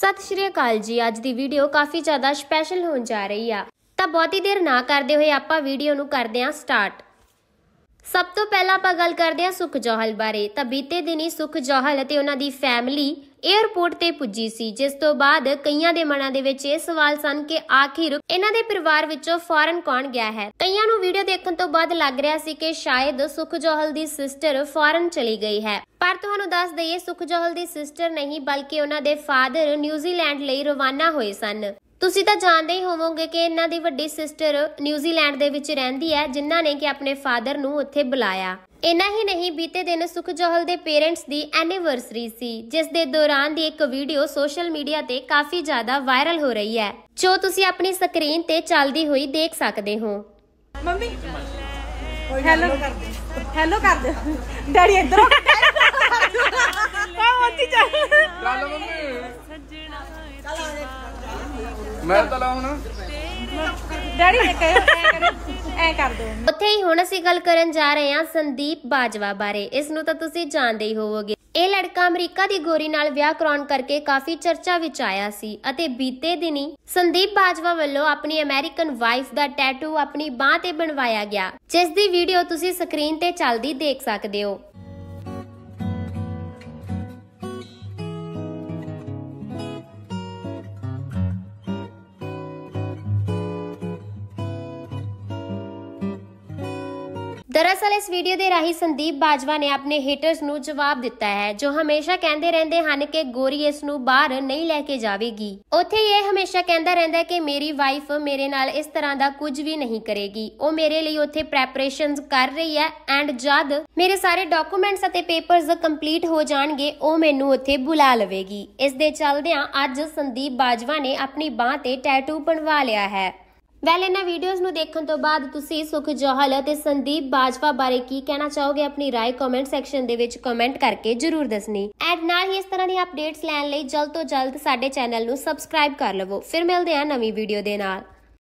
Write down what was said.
ਸਤਿ ਸ਼੍ਰੀ ਅਕਾਲ ਜੀ ਅੱਜ ਦੀ ਵੀਡੀਓ ਕਾਫੀ ਜ਼ਿਆਦਾ ਸਪੈਸ਼ਲ ਹੋਣ ਜਾ ਰਹੀ ਆ ਤਾਂ ਬਹੁਤੀ ਦੇਰ ਨਾ ਕਰਦੇ ਹੋਏ ਆਪਾਂ ਵੀਡੀਓ ਨੂੰ ਕਰਦੇ ਆਂ ਸਟਾਰਟ ਸਭ ਤੋਂ ਪਹਿਲਾਂ ਆਪਾਂ ਗੱਲ ਕਰਦੇ ਆਂ ਸੁਖ ਜੋਹਲ ਬਾਰੇ ਤਾਂ ਬੀਤੇ ਦਿਨੀ ਸੁਖ ਜੋਹਲ ਅਤੇ ਉਹਨਾਂ ਦੀ ਫੈਮਿਲੀ 에ਅਰਪੋਰਟ ਤੇ ਪੁੱਜੀ ਸੀ ਜਿਸ ਤੋਂ ਬਾਅਦ ਕਈਆਂ ਦੇ ਮਨਾਂ ਦੇ ਵਿੱਚ ਇਹ ਸਵਾਲ ਸਨ ਕਿ ਆਖਿਰ ਇਹਨਾਂ ਦੇ ਪਰਿਵਾਰ ਵਿੱਚੋਂ ਫੌਰਨ ਕੌਣ ਗਿਆ ਹੈ ਕਈਆਂ ਨੂੰ ਵੀਡੀਓ ਬਾਅਦ ਲੱਗ ਰਿਹਾ ਸੀ ਕਿ ਸ਼ਾਇਦ ਸੁਖ ਜੋਹਲ ਦੀ ਸਿਸਟਰ ਫੋਰਨ ਚਲੀ ਗਈ ਹੈ ਪਰ ਤੁਹਾਨੂੰ ਦੱਸ ਦਈਏ ਸੁਖ ਜੋਹਲ ਦੀ ਸਿਸਟਰ ਨਹੀਂ ਬਲਕਿ ਉਹਨਾਂ ਦੇ ਫਾਦਰ ਨਿਊਜ਼ੀਲੈਂਡ ਲਈ ਰਵਾਨਾ ਹੋਏ ਸਨ ਤੁਸੀਂ ਤਾਂ ਜਾਣਦੇ ਹੀ ਹੋਵੋਗੇ ਕਿ ਇਹਨਾਂ ਦੀ ਵੱਡੀ ਸਿਸਟਰ ਨਿਊਜ਼ੀਲੈਂਡ ਦੇ ਵਿੱਚ ਰਹਿੰਦੀ ਹੈ ਜਿਨ੍ਹਾਂ ਨੇ ਕਿ ਆਪਣੇ ਫਾਦਰ ਨੂੰ ਉੱਥੇ ਬੁਲਾਇਆ ਇਨਾ ਹੀ ਨਹੀਂ ਬੀਤੇ ਦਿਨ ਸੁਖ ਜੋਹਲ ਦੇ ਪੇਰੈਂਟਸ ਦੀ ਐਨੀਵਰਸਰੀ ਸੀ ਜਿਸ ਦੇ ਦੌਰਾਨ ਦੀ ਇੱਕ ਵੀਡੀਓ ਸੋਸ਼ਲ ਮੀਡੀਆ ਤੇ ਕਾਫੀ ਜ਼ਿਆਦਾ ਵਾਇਰਲ ਹੋ ਰਹੀ ਹੈ ਜੋ ਤੁਸੀਂ ਆਪਣੀ ਸਕਰੀਨ ਤੇ ਚੱਲਦੀ ਹੋਈ ਦੇਖ ਸਕਦੇ ਹੋ ਮੰਮੀ ਹੈਲੋ ਹੈਲੋ ਕਰ ਦਿਓ ਡੈਡੀ ਇੱਧਰ ਆ ਕੇ ਕਾ ਮੋਤੀ ਜਾ ਚੱਲ ਮੰਮੀ ਮੈਂ ਤਲਾ ਹੁਣ ਲਾਉਣਾ ਡੈਡੀ ਨੇ ਕਹਿਓ ਐ ਕਰ ਦੋ ਉੱਥੇ ਹੀ ਹੁਣ ਅਸੀਂ ਗੱਲ ਕਰਨ ਜਾ ਰਹੇ ਹਾਂ ਸੰਦੀਪ ਬਾਜਵਾ ਬਾਰੇ ਇਸ ਨੂੰ ਤਾਂ ਤੁਸੀਂ ਜਾਣਦੇ ਹੀ ਹੋਵੋਗੇ ਇਹ ਲੜਕਾ ਅਮਰੀਕਾ ਦੀ ਗੋਰੀ ਨਾਲ ਵਿਆਹ ਕਰਾਉਣ ਕਰਕੇ ਕਾਫੀ ਚਰਚਾ ਵਿੱਚ ਆਇਆ ਸੀ ਅਤੇ ਬੀਤੇ ਦਿਨੀ ਸੰਦੀਪ ਬਾਜਵਾ ਵੱਲੋਂ ਆਪਣੀ ਅਮਰੀਕਨ ਵਾਈਫ ਦਾ ਟੈਟੂ ਆਪਣੀ ਬਾਹ ਤੇ ਬਣਵਾਇਆ ਗਿਆ ਜਿਸ ਦੀ ਵੀਡੀਓ ਤੁਸੀਂ ਸਕਰੀਨ ਤੇ ਚੱਲਦੀ ਦੇਖ ਸਕਦੇ ਹੋ ਦਰਅਸਲ ਇਸ ਵੀਡੀਓ ਦੇ ਰਾਹੀਂ ਸੰਦੀਪ ਬਾਜਵਾ ਨੇ ਆਪਣੇ ਹੇਟਰਸ ਨੂੰ ਜਵਾਬ ਦਿੱਤਾ ਹੈ ਜੋ ਹਮੇਸ਼ਾ ਕਹਿੰਦੇ ਰਹਿੰਦੇ ਹਨ ਕਿ ਗੋਰੀ ਇਸ ਨੂੰ ਬਾਹਰ ਨਹੀਂ ਲੈ ਕੇ ਜਾਵੇਗੀ ਉੱਥੇ ਇਹ ਹਮੇਸ਼ਾ ਕਹਿੰਦਾ ਰਹਿੰਦਾ ਕਿ ਮੇਰੀ ਵਾਈਫ ਮੇਰੇ ਨਾਲ ਇਸ ਤਰ੍ਹਾਂ ਦਾ ਕੁਝ ਵੀ ਨਹੀਂ ਕਰੇਗੀ ਉਹ ਮੇਰੇ ਲਈ ਉੱਥੇ ਪ੍ਰੈਪਰੇਸ਼ਨਸ ਕਰ ਰਹੀ ਹੈ ਐਂਡ ਜਦ ਮੇਰੇ ਸਾਰੇ ਡਾਕੂਮੈਂਟਸ ਅਤੇ ਪੇਪਰਸ ਕੰਪਲੀਟ ਹੋ ਜਾਣਗੇ ਉਹ ਮੈਨੂੰ ਉੱਥੇ ਬੁਲਾ ਲਵੇਗੀ ਇਸ ਦੇ ਚੱਲਦਿਆਂ ਅੱਜ ਸੰਦੀਪ ਬਾਜਵਾ ਨੇ ਆਪਣੀ ਬਾਹ ਤੇ ਟੈਟੂ ਬਣਵਾ ਲਿਆ ਹੈ ਵੈਲ ਇਹਨਾਂ ਵੀਡੀਓਜ਼ ਨੂੰ ਦੇਖਣ ਤੋਂ ਬਾਅਦ ਤੁਸੀਂ ਸੁਖ ਜੋਹਲ ਅਤੇ ਸੰਦੀਪ ਬਾਜਵਾ ਬਾਰੇ ਕੀ ਕਹਿਣਾ ਚਾਹੋਗੇ ਆਪਣੀ رائے ਕਮੈਂਟ ਸੈਕਸ਼ਨ ਦੇ ਵਿੱਚ ਕਮੈਂਟ ਕਰਕੇ ਜਰੂਰ ਦੱਸਣੀ ਐਂਡ ਨਾਲ ਹੀ ਇਸ ਤਰ੍ਹਾਂ ਦੀਆਂ ਅਪਡੇਟਸ ਲੈਣ ਲਈ ਜਲਦ ਤੋਂ ਜਲਦ ਸਾਡੇ ਚੈਨਲ ਨੂੰ ਸਬਸਕ੍ਰਾਈਬ ਕਰ ਲਵੋ ਫਿਰ ਮਿਲਦੇ ਹਾਂ ਨਵੀਂ ਵੀਡੀਓ ਦੇ ਨਾਲ